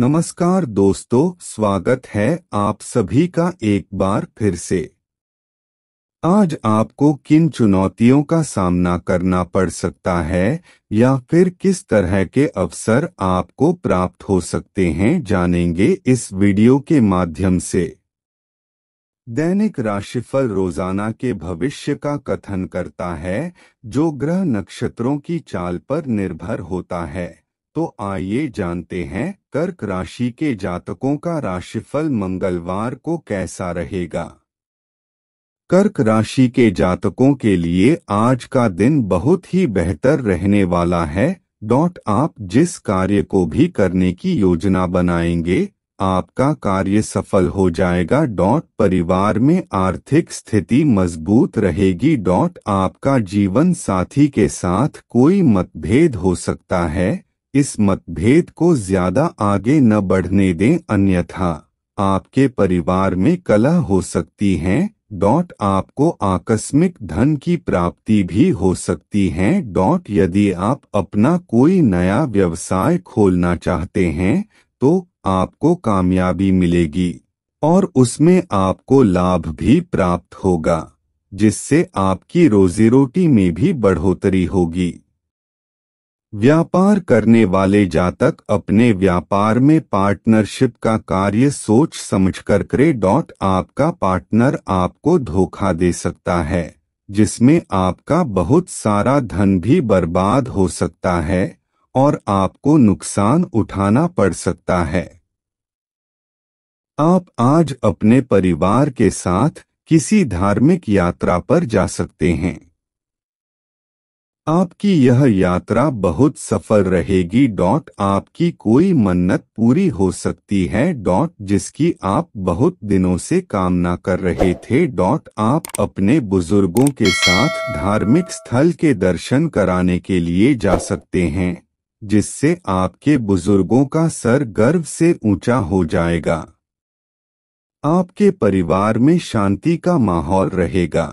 नमस्कार दोस्तों स्वागत है आप सभी का एक बार फिर से आज आपको किन चुनौतियों का सामना करना पड़ सकता है या फिर किस तरह के अवसर आपको प्राप्त हो सकते हैं जानेंगे इस वीडियो के माध्यम से दैनिक राशिफल रोजाना के भविष्य का कथन करता है जो ग्रह नक्षत्रों की चाल पर निर्भर होता है तो आइए जानते हैं कर्क राशि के जातकों का राशिफल मंगलवार को कैसा रहेगा कर्क राशि के जातकों के लिए आज का दिन बहुत ही बेहतर रहने वाला है डॉट आप जिस कार्य को भी करने की योजना बनाएंगे आपका कार्य सफल हो जाएगा डॉट परिवार में आर्थिक स्थिति मजबूत रहेगी डॉट आपका जीवन साथी के साथ कोई मतभेद हो सकता है इस मतभेद को ज्यादा आगे न बढ़ने दें अन्यथा आपके परिवार में कला हो सकती है डॉट आपको आकस्मिक धन की प्राप्ति भी हो सकती है डॉट यदि आप अपना कोई नया व्यवसाय खोलना चाहते हैं तो आपको कामयाबी मिलेगी और उसमें आपको लाभ भी प्राप्त होगा जिससे आपकी रोजी रोटी में भी बढ़ोतरी होगी व्यापार करने वाले जातक अपने व्यापार में पार्टनरशिप का कार्य सोच समझकर करे डॉट आपका पार्टनर आपको धोखा दे सकता है जिसमें आपका बहुत सारा धन भी बर्बाद हो सकता है और आपको नुकसान उठाना पड़ सकता है आप आज अपने परिवार के साथ किसी धार्मिक यात्रा पर जा सकते हैं आपकी यह यात्रा बहुत सफल रहेगी डॉट आपकी कोई मन्नत पूरी हो सकती है डॉट जिसकी आप बहुत दिनों से कामना कर रहे थे डॉट आप अपने बुजुर्गों के साथ धार्मिक स्थल के दर्शन कराने के लिए जा सकते हैं जिससे आपके बुजुर्गों का सर गर्व से ऊंचा हो जाएगा आपके परिवार में शांति का माहौल रहेगा